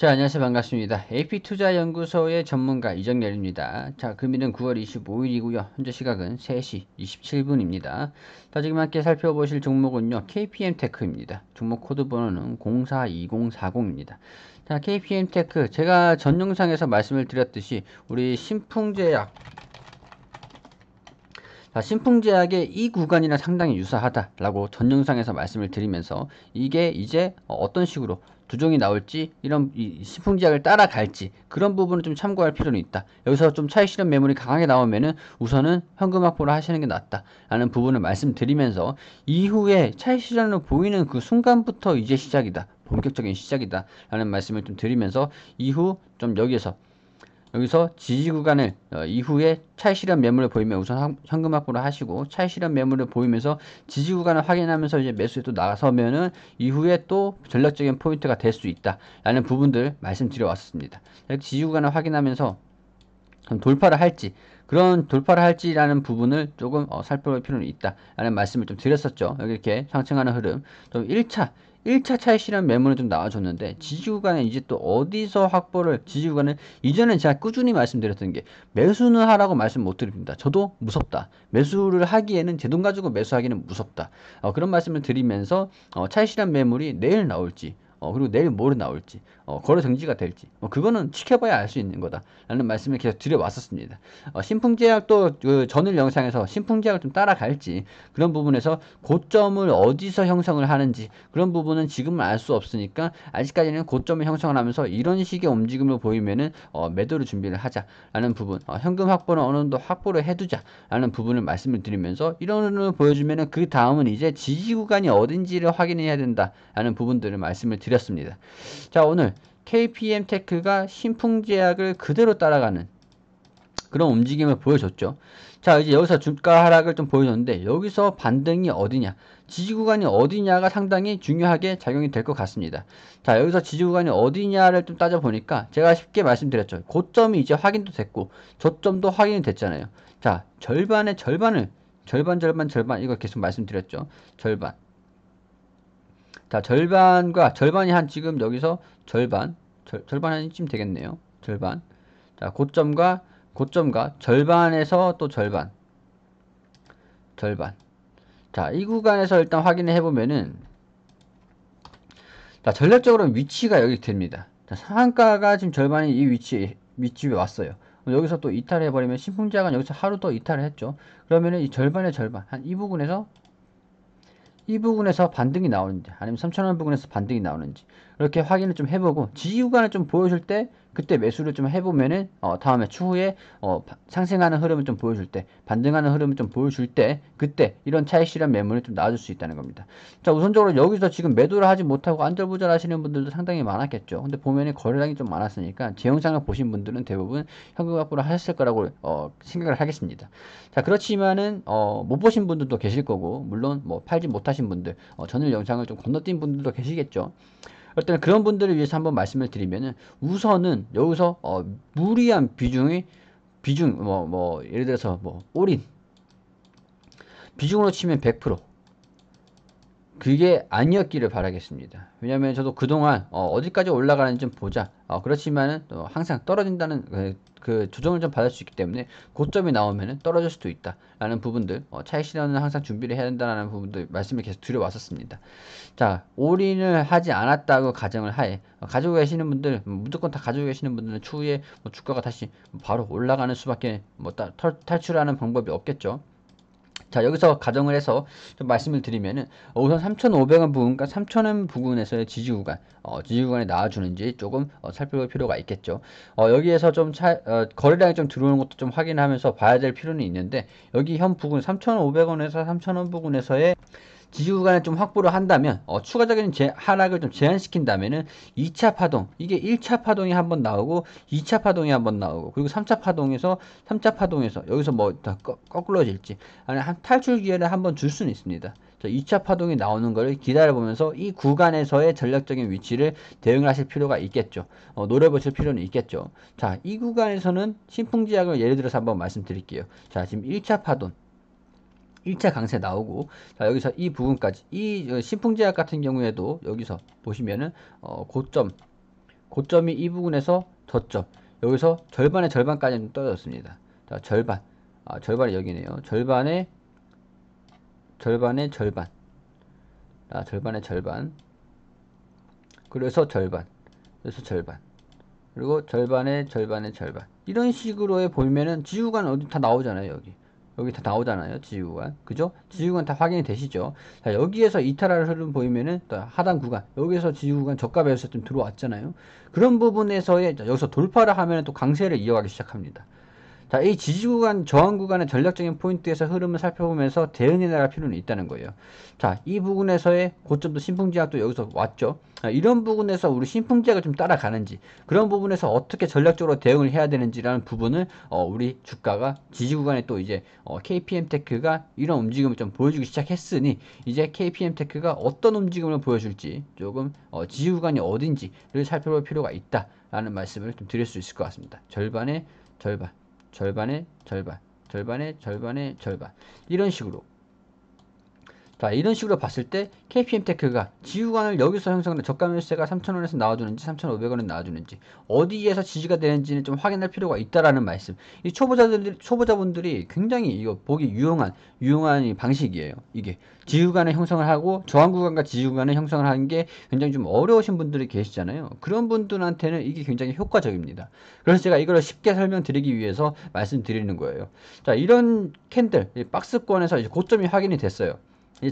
자, 안녕하세요. 반갑습니다. AP투자연구소의 전문가 이정열입니다. 자, 금일은 9월 25일이고요. 현재 시각은 3시 27분입니다. 자, 지금 함께 살펴보실 종목은요. KPM테크입니다. 종목 코드 번호는 042040입니다. 자, KPM테크. 제가 전 영상에서 말씀을 드렸듯이 우리 신풍제약 자, 신풍제약의 이 구간이랑 상당히 유사하다라고 전 영상에서 말씀을 드리면서 이게 이제 어떤 식으로 두종이 나올지 이런 신풍제약을 따라갈지 그런 부분을 좀 참고할 필요는 있다. 여기서 좀 차익 실현 매물이 강하게 나오면은 우선은 현금 확보를 하시는 게 낫다라는 부분을 말씀드리면서 이후에 차익 실현으로 보이는 그 순간부터 이제 시작이다. 본격적인 시작이다라는 말씀을 좀 드리면서 이후 좀 여기에서 여기서 지지 구간을 어, 이후에 차익 실현 매물을 보이면 우선 현금 확보를 하시고 차익 실현 매물을 보이면서 지지 구간을 확인하면서 이제 매수에 또 나서면은 이후에 또 전략적인 포인트가 될 수 있다라는 부분들 말씀드려 왔습니다. 지지 구간을 확인하면서 돌파를 할지 그런 돌파를 할지라는 부분을 조금 어, 살펴볼 필요는 있다라는 말씀을 좀 드렸었죠. 이렇게 상승하는 흐름. 좀 1차, 1차 차익 실험 매물은 좀 나와줬는데 지지구간에 이제 또 어디서 확보를 지지구간은 이전에 제가 꾸준히 말씀드렸던 게 매수는 하라고 말씀 못 드립니다. 저도 무섭다. 매수를 하기에는 제 돈 가지고 매수하기는 무섭다. 어, 그런 말씀을 드리면서 어, 차익 실험 매물이 내일 나올지 어, 그리고 내일 뭐로 나올지, 어, 거래 정지가 될지, 뭐 그거는 지켜봐야 알 수 있는 거다. 라는 말씀을 계속 드려왔었습니다. 어, 신풍제약도 그 전일 영상에서 신풍제약을 좀 따라갈지, 그런 부분에서 고점을 어디서 형성을 하는지, 그런 부분은 지금은 알 수 없으니까, 아직까지는 고점을 형성을 하면서 이런 식의 움직임을 보이면은, 어, 매도를 준비를 하자라는 부분, 어, 현금 확보는 어느 정도 확보를 해두자라는 부분을 말씀을 드리면서, 이런 부분을 보여주면은 그 다음은 이제 지지 구간이 어딘지를 확인해야 된다라는 부분들을 말씀을 드립니다. 드렸습니다. 자, 오늘 KPM 테크가 신풍제약을 그대로 따라가는 그런 움직임을 보여줬죠. 자, 이제 여기서 주가 하락을 좀 보여줬는데 여기서 반등이 어디냐, 지지구간이 어디냐가 상당히 중요하게 작용이 될 것 같습니다. 자, 여기서 지지구간이 어디냐를 좀 따져보니까 제가 쉽게 말씀드렸죠. 고점이 이제 확인도 됐고 저점도 확인이 됐잖아요. 자, 절반의 절반을 절반 절반 절반 이거 계속 말씀드렸죠. 절반 자, 절반과, 절반이 한 지금 여기서 절반, 절, 절반 한쯤 되겠네요. 절반. 자, 고점과, 고점과 절반에서 또 절반. 절반. 자, 이 구간에서 일단 확인해 을 보면은, 자, 전략적으로 위치가 여기 됩니다. 자, 상한가가 지금 절반이 이 위치에, 위치에 왔어요. 여기서 또 이탈해버리면 신풍자가 여기서 하루 더 이탈을 했죠. 그러면은 이 절반의 절반, 한 이 부분에서 이 부분에서 반등이 나오는지 아니면 3천원 부분에서 반등이 나오는지 이렇게 확인을 좀 해보고 지지구간을 좀 보여줄 때 그때 매수를 좀 해보면은 어, 다음에 추후에 어, 상승하는 흐름을 좀 보여줄 때 반등하는 흐름을 좀 보여줄 때 그때 이런 차익 실현 매물을 좀 나와줄 수 있다는 겁니다. 자 우선적으로 여기서 지금 매도를 하지 못하고 안절부절 하시는 분들도 상당히 많았겠죠. 근데 보면은 거래량이 좀 많았으니까 제 영상을 보신 분들은 대부분 현금 확보를 하셨을 거라고 어, 생각을 하겠습니다. 자 그렇지만은 어, 못 보신 분들도 계실 거고 물론 뭐 팔지 못하신 분들 어, 전일 영상을 좀 건너뛴 분들도 계시겠죠. 일단 그런 분들을 위해서 한번 말씀을 드리면은 우선은 여기서 어, 무리한 비중이 비중 뭐뭐 뭐 예를 들어서 뭐 올인 비중으로 치면 100% 그게 아니었기를 바라겠습니다. 왜냐하면 저도 그동안 어, 디까지 올라가는지 좀 보자. 어, 그렇지만은 항상 떨어진다는 그, 그, 조정을 좀 받을 수 있기 때문에 고점이 나오면은 떨어질 수도 있다라는 부분들 어, 차익 실현은 항상 준비를 해야 된다는 부분들 말씀을 계속 드려왔었습니다. 자 올인을 하지 않았다고 가정을 하에 어, 가지고 계시는 분들 뭐 무조건 다 가지고 계시는 분들은 추후에 뭐 주가가 다시 바로 올라가는 수밖에 뭐 탈, 탈출하는 방법이 없겠죠. 자 여기서 가정을 해서 좀 말씀을 드리면은 우선 3,500원 부근과 3,000원 부근에서의 지지 구간 어, 지지 구간에 나와주는지 조금 어, 살펴볼 필요가 있겠죠. 어, 여기에서 좀 차, 어, 거래량이 좀 들어오는 것도 좀 확인하면서 봐야 될 필요는 있는데 여기 현 부근 3,500원에서 3,000원 부근에서의 지지 구간을 좀 확보를 한다면 어, 추가적인 제, 하락을 좀 제한시킨다면은 2차 파동 이게 1차 파동이 한번 나오고 2차 파동이 한번 나오고 그리고 3차 파동에서 3차 파동에서 여기서 뭐다 거꾸러질지 아니 한, 탈출 기회를 한번 줄 수는 있습니다. 2차 파동이 나오는 것을 기다려보면서 이 구간에서의 전략적인 위치를 대응을 하실 필요가 있겠죠. 어, 노려보실 필요는 있겠죠. 자, 이 구간에서는 신풍지약을 예를 들어서 한번 말씀드릴게요. 자, 지금 1차 파동, 1차 강세 나오고 자, 여기서 이 부분까지 이 어, 신풍제약 같은 경우에도 여기서 보시면은 어, 고점 고점이 이 부분에서 저점 여기서 절반의 절반까지는 떨어졌습니다 자 절반 아 절반이 여기네요 절반의 절반의 절반 아 절반의 절반 그래서 절반 그래서 절반 그리고 절반의 절반의 절반 이런 식으로 해 보면은 지구가 어디 다 나오잖아요 여기 여기 다 나오잖아요. 지구가 그죠? 지구간다 확인이 되시죠? 자, 여기에서 이탈할 흐름 보이면은 또 하단 구간, 여기에서 지구간 저가 배열세 좀 들어왔잖아요. 그런 부분에서의, 자, 여기서 돌파를 하면 또 강세를 이어가기 시작합니다. 자, 이 지지구간, 저항구간의 전략적인 포인트에서 흐름을 살펴보면서 대응해 나갈 필요는 있다는 거예요. 자, 이 부분에서의 고점도 신풍지압도 여기서 왔죠. 자, 이런 부분에서 우리 신풍지압을 좀 따라가는지, 그런 부분에서 어떻게 전략적으로 대응을 해야 되는지라는 부분을, 어, 우리 주가가 지지구간에 또 이제, 어, KPM 테크가 이런 움직임을 좀 보여주기 시작했으니, 이제 KPM 테크가 어떤 움직임을 보여줄지, 조금, 어, 지지구간이 어딘지를 살펴볼 필요가 있다라는 말씀을 좀 드릴 수 있을 것 같습니다. 절반에 절반. 절반의 절반, 절반의 절반의 절반 이런 식으로 자 이런 식으로 봤을 때 KPM테크가 지구관을 여기서 형성된 저가매수세가 3,000원에서 나와주는지 3,500원에 나와주는지 어디에서 지지가 되는지는 좀 확인할 필요가 있다라는 말씀. 이 초보자들 초보자분들이 굉장히 이거 보기 유용한 유용한 방식이에요. 이게 지구관을 형성을 하고 저항 구간과 지구관을 형성을 하는 게 굉장히 좀 어려우신 분들이 계시잖아요. 그런 분들한테는 이게 굉장히 효과적입니다. 그래서 제가 이걸 쉽게 설명드리기 위해서 말씀드리는 거예요. 자 이런 캔들 박스권에서 이제 고점이 확인이 됐어요.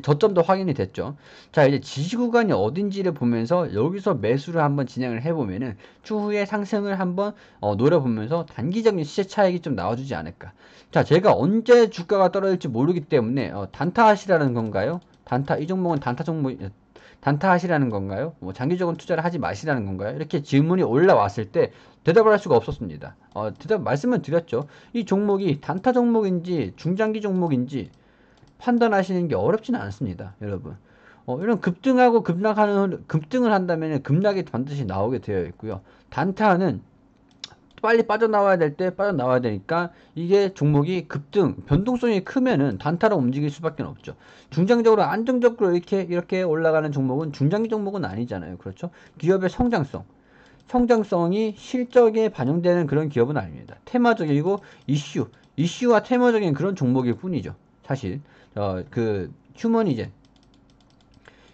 저점도 확인이 됐죠. 자 이제 지지구간이 어딘지를 보면서 여기서 매수를 한번 진행을 해보면은 추후에 상승을 한번 어, 노려보면서 단기적인 시세 차익이 좀 나와주지 않을까. 자 제가 언제 주가가 떨어질지 모르기 때문에 어, 단타하시라는 건가요? 단타 이 종목은 단타 종목 단타하시라는 건가요? 뭐 장기적인 투자를 하지 마시라는 건가요? 이렇게 질문이 올라왔을 때 대답을 할 수가 없었습니다. 어, 대답 말씀을 드렸죠. 이 종목이 단타 종목인지 중장기 종목인지 판단하시는 게 어렵지는 않습니다. 여러분. 어, 이런 급등하고 급락하는, 급등을 한다면 급락이 반드시 나오게 되어 있고요. 단타는 빨리 빠져나와야 될 때 빠져나와야 되니까 이게 종목이 급등, 변동성이 크면은 단타로 움직일 수밖에 없죠. 중장적으로 안정적으로 이렇게 이렇게 올라가는 종목은 중장기 종목은 아니잖아요. 그렇죠? 기업의 성장성, 성장성이 실적에 반영되는 그런 기업은 아닙니다. 테마적이고 이슈, 이슈와 테마적인 그런 종목일 뿐이죠. 사실 어, 그 휴머니젠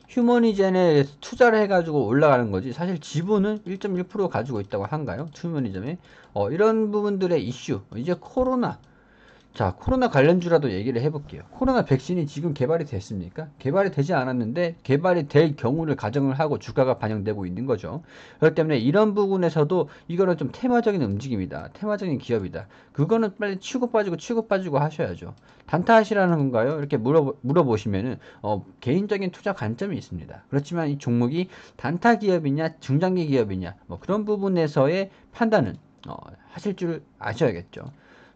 휴머니젠에 투자를 해가지고 올라가는 거지 사실 지분은 1.1% 가지고 있다고 한가요? 휴머니젠에 어, 이런 부분들의 이슈 이제 코로나 자, 코로나 관련주라도 얘기를 해볼게요. 코로나 백신이 지금 개발이 됐습니까? 개발이 되지 않았는데 개발이 될 경우를 가정을 하고 주가가 반영되고 있는 거죠. 그렇기 때문에 이런 부분에서도 이거는 좀 테마적인 움직임이다. 테마적인 기업이다. 그거는 빨리 치고 빠지고 치고 빠지고 하셔야죠. 단타하시라는 건가요? 이렇게 물어 물어보시면은 어, 개인적인 투자 관점이 있습니다. 그렇지만 이 종목이 단타 기업이냐 중장기 기업이냐 뭐 그런 부분에서의 판단은 어, 하실 줄 아셔야겠죠.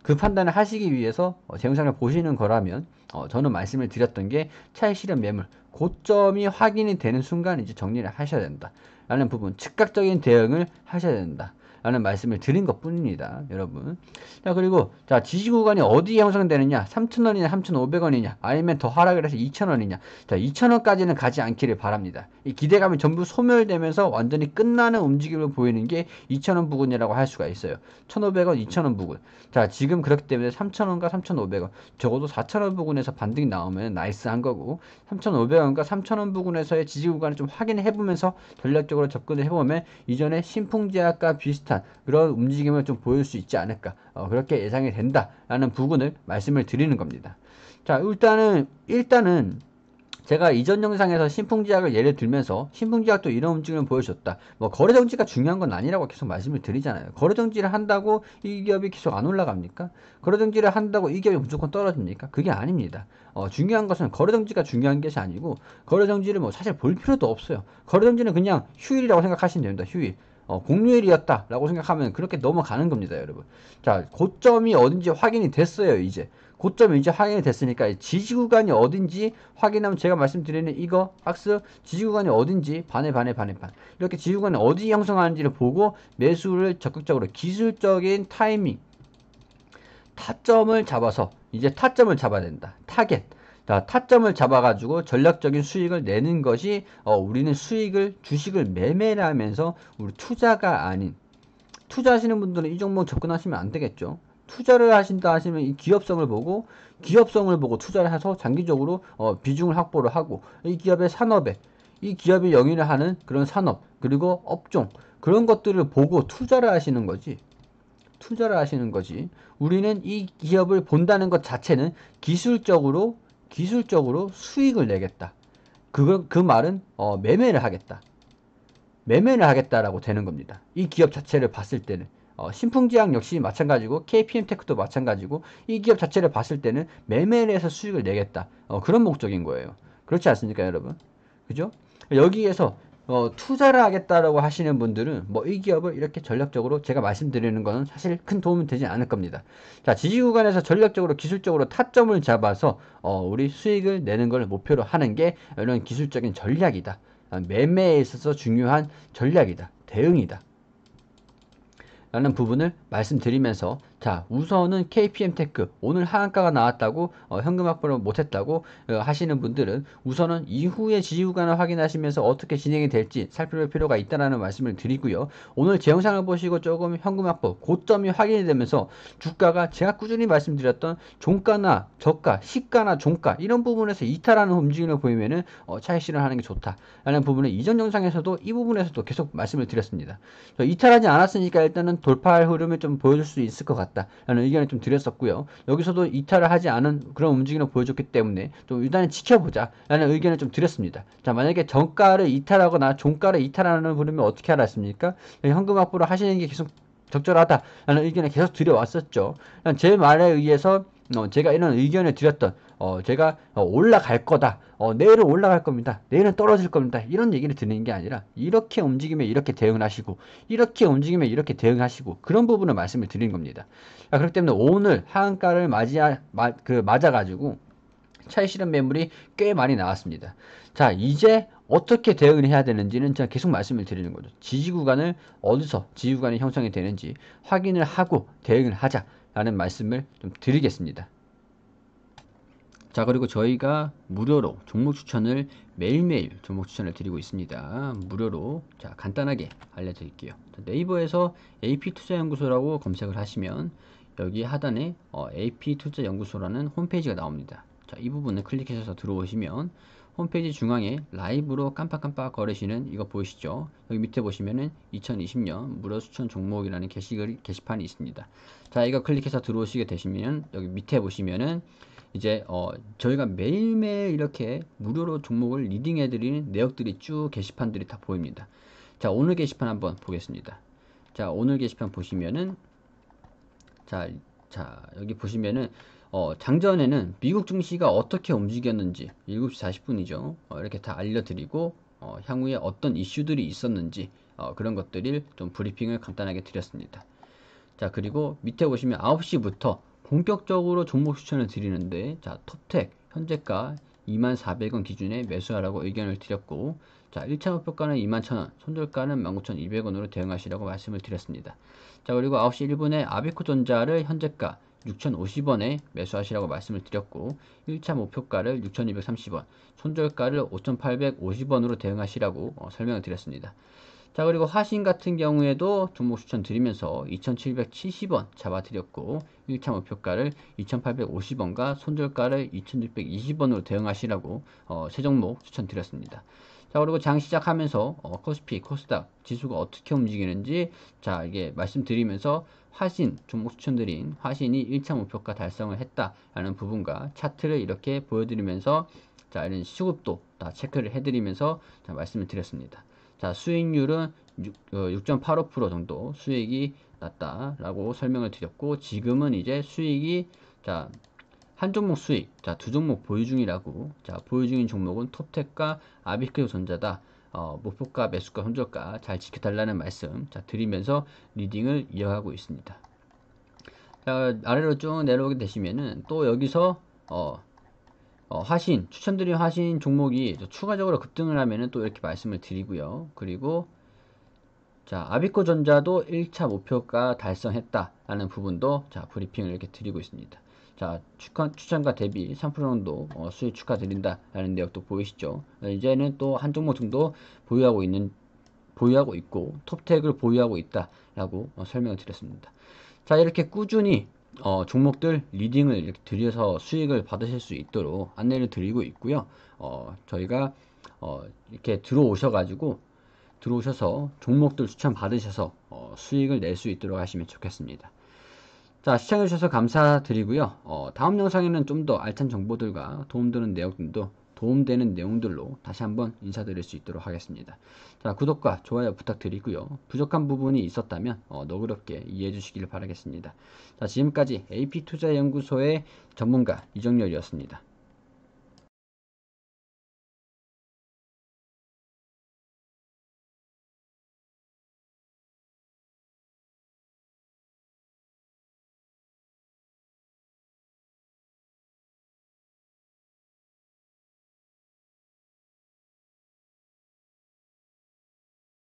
그 판단을 하시기 위해서 제 어, 영상을 보시는 거라면 어, 저는 말씀을 드렸던 게 차익 실현 매물 고점이 확인이 되는 순간 이제 정리를 하셔야 된다. 라는 부분, 즉각적인 대응을 하셔야 된다. 라는 말씀을 드린 것 뿐입니다. 여러분. 자, 그리고, 자, 지지구간이 어디에 형성되느냐? 3,000원이냐, 3,500원이냐? 아니면 더 하락을 해서 2,000원이냐? 자, 2,000원까지는 가지 않기를 바랍니다. 이 기대감이 전부 소멸되면서 완전히 끝나는 움직임을 보이는 게 2,000원 부근이라고 할 수가 있어요. 1,500원, 2,000원 부근. 자, 지금 그렇기 때문에 3,000원과 3,500원. 적어도 4,000원 부근에서 반등이 나오면 나이스한 거고, 3,500원과 3,000원 부근에서의 지지구간을 좀 확인해 보면서 전략적으로 접근을 해보면 이전에 신풍제약과 비슷한 듯한 그런 움직임을 좀 보일 수 있지 않을까 어, 그렇게 예상이 된다라는 부분을 말씀을 드리는 겁니다. 자 일단은 일단은 제가 이전 영상에서 신풍지약을 예를 들면서 신풍지약도 이런 움직임을 보여줬다. 뭐 거래정지가 중요한 건 아니라고 계속 말씀을 드리잖아요. 거래정지를 한다고 이 기업이 계속 안 올라갑니까? 거래정지를 한다고 이 기업이 무조건 떨어집니까? 그게 아닙니다. 어, 중요한 것은 거래정지가 중요한 것이 아니고 거래정지를 뭐 사실 볼 필요도 없어요. 거래정지는 그냥 휴일이라고 생각하시면 됩니다. 휴일. 어, 공휴일이었다라고 생각하면 그렇게 넘어가는 겁니다, 여러분. 자, 고점이 어딘지 확인이 됐어요, 이제. 고점이 이제 확인이 됐으니까 지지구간이 어딘지 확인하면 제가 말씀드리는 이거 박스 지지구간이 어딘지 반에 반에 반에 반 이렇게 지지구간이 어디 형성하는지를 보고 매수를 적극적으로 기술적인 타이밍 타점을 잡아서 이제 타점을 잡아야 된다 타겟 타점을 잡아가지고 전략적인 수익을 내는 것이 어, 우리는 수익을 주식을 매매를 하면서 우리 투자가 아닌 투자하시는 분들은 이 종목 접근하시면 안 되겠죠. 투자를 하신다 하시면 이 기업성을 보고 기업성을 보고 투자를 해서 장기적으로 어, 비중을 확보를 하고 이 기업의 산업에 이 기업이 영위를 하는 그런 산업 그리고 업종 그런 것들을 보고 투자를 하시는 거지 투자를 하시는 거지 우리는 이 기업을 본다는 것 자체는 기술적으로 기술적으로 수익을 내겠다. 그거, 그 말은 어, 매매를 하겠다. 매매를 하겠다라고 되는 겁니다. 이 기업 자체를 봤을 때는 어, 신풍지향 역시 마찬가지고 KPM테크도 마찬가지고 이 기업 자체를 봤을 때는 매매를 해서 수익을 내겠다. 어, 그런 목적인 거예요. 그렇지 않습니까 여러분? 그죠? 여기에서 어, 투자를 하겠다라고 하시는 분들은 뭐 이 기업을 이렇게 전략적으로 제가 말씀드리는 것은 사실 큰 도움이 되지 않을 겁니다. 자, 지지 구간에서 전략적으로 기술적으로 타점을 잡아서 어, 우리 수익을 내는 걸 목표로 하는 게 이런 기술적인 전략이다. 어, 매매에 있어서 중요한 전략이다. 대응이다. 라는 부분을 말씀드리면서 자 우선은 KPM 테크 오늘 하한가가 나왔다고 어, 현금 확보를 못했다고 어, 하시는 분들은 우선은 이후에 지지구간을 확인하시면서 어떻게 진행이 될지 살펴볼 필요가 있다라는 말씀을 드리고요 오늘 제 영상을 보시고 조금 현금 확보 고점이 확인이 되면서 주가가 제가 꾸준히 말씀드렸던 종가나 저가 시가나 종가 이런 부분에서 이탈하는 움직임을 보이면은 어, 차익 실현하는 게 좋다라는 부분은 이전 영상에서도 이 부분에서도 계속 말씀을 드렸습니다 이탈하지 않았으니까 일단은 돌파할 흐름을 모습을 좀 보여줄 수 있을 것 같다라는 의견을 좀 드렸었고요. 여기서도 이탈을 하지 않은 그런 움직임을 보여줬기 때문에 좀 일단은 지켜보자라는 의견을 좀 드렸습니다. 자 만약에 정가를 이탈하거나 종가를 이탈하는 분이면 어떻게 하라 했습니까? 네, 현금 확보를 하시는 게 계속 적절하다라는 의견을 계속 드려왔었죠. 제 말에 의해서 어, 제가 이런 의견을 드렸던 어, 제가 어, 올라갈 거다 어, 내일은 올라갈 겁니다 내일은 떨어질 겁니다 이런 얘기를 드리는 게 아니라 이렇게 움직이면 이렇게 대응 하시고 이렇게 움직이면 이렇게 대응하시고 그런 부분을 말씀을 드린 겁니다 자, 그렇기 때문에 오늘 하한가를 맞이하, 마, 그, 맞아가지고 차이 실현 매물이 꽤 많이 나왔습니다 자 이제 어떻게 대응을 해야 되는지는 제가 계속 말씀을 드리는 거죠 지지구간을 어디서 지지구간이 형성이 되는지 확인을 하고 대응을 하자 라는 말씀을 좀 드리겠습니다. 자 그리고 저희가 무료로 종목 추천을 매일매일 종목 추천을 드리고 있습니다. 무료로 자 간단하게 알려드릴게요. 네이버에서 AP투자연구소라고 검색을 하시면 여기 하단에 어, AP투자연구소라는 홈페이지가 나옵니다. 자, 이 부분을 클릭해서 들어오시면 홈페이지 중앙에 라이브로 깜빡깜빡 거리시는 이거 보이시죠? 여기 밑에 보시면은 2020년 무료 추천 종목이라는 게시글, 게시판이 있습니다. 자, 이거 클릭해서 들어오시게 되시면 여기 밑에 보시면은 이제 어, 저희가 매일매일 이렇게 무료로 종목을 리딩해드리는 내역들이 쭉 게시판들이 다 보입니다. 자, 오늘 게시판 한번 보겠습니다. 자, 오늘 게시판 보시면은 자, 자, 여기 보시면은 어, 장전에는 미국 증시가 어떻게 움직였는지 7시 40분이죠. 어, 이렇게 다 알려드리고 어, 향후에 어떤 이슈들이 있었는지 어, 그런 것들을 좀 브리핑을 간단하게 드렸습니다. 자 그리고 밑에 보시면 9시부터 본격적으로 종목 추천을 드리는데 자 톱텍 현재가 2400원 기준에 매수하라고 의견을 드렸고 자 1차 목표가는 21,000원, 손절가는 19,200원으로 대응하시라고 말씀을 드렸습니다. 자 그리고 9시 1분에 아비코전자를 현재가 6,050원에 매수하시라고 말씀을 드렸고 1차 목표가를 6,230원, 손절가를 5,850원으로 대응하시라고 어, 설명을 드렸습니다. 자 그리고 화신 같은 경우에도 종목 추천 드리면서 2,770원 잡아드렸고 1차 목표가를 2,850원과 손절가를 2,620원으로 대응하시라고 어, 세 종목 추천드렸습니다. 자 그리고 장 시작하면서 어, 코스피 코스닥 지수가 어떻게 움직이는지 자 이게 말씀드리면서 화신 종목 추천드린 화신이 1차 목표가 달성을 했다라는 부분과 차트를 이렇게 보여드리면서 자 이런 시급도다 체크를 해드리면서 자, 말씀을 드렸습니다. 자 수익률은 6.85% 어, 정도 수익이 났다라고 설명을 드렸고 지금은 이제 수익이 자한 종목 수익, 자, 두 종목 보유 중이라고. 자, 보유 중인 종목은 톱텍과 아비크전자다. 어, 목표가, 매수가, 손절가 잘 지켜달라는 말씀 자, 드리면서 리딩을 이어가고 있습니다. 자, 아래로 쭉 내려오게 되시면은 또 여기서 어, 어, 화신, 추천드린 화신 종목이 추가적으로 급등을 하면은 또 이렇게 말씀을 드리고요. 그리고 자, 아비코 전자도 1차 목표가 달성했다라는 부분도 자, 브리핑을 이렇게 드리고 있습니다. 자, 추천, 추천가 대비 3% 정도 어, 수익 축하드린다라는 내역도 보이시죠. 어, 이제는 또 한 종목 정도 보유하고 있는 보유하고 있고 톱텍을 보유하고 있다라고 어, 설명을 드렸습니다. 자, 이렇게 꾸준히 어, 종목들 리딩을 이렇게 드려서 수익을 받으실 수 있도록 안내를 드리고 있고요. 어, 저희가 어, 이렇게 들어오셔가지고 들어오셔서 종목들 추천 받으셔서 어, 수익을 낼 수 있도록 하시면 좋겠습니다. 자 시청해주셔서 감사드리고요. 어, 다음 영상에는 좀 더 알찬 정보들과 도움되는 내용들도 도움되는 내용들로 다시 한번 인사드릴 수 있도록 하겠습니다. 자 구독과 좋아요 부탁드리고요. 부족한 부분이 있었다면 어, 너그럽게 이해해 주시길 바라겠습니다. 자 지금까지 AP투자연구소의 전문가 이정렬이었습니다.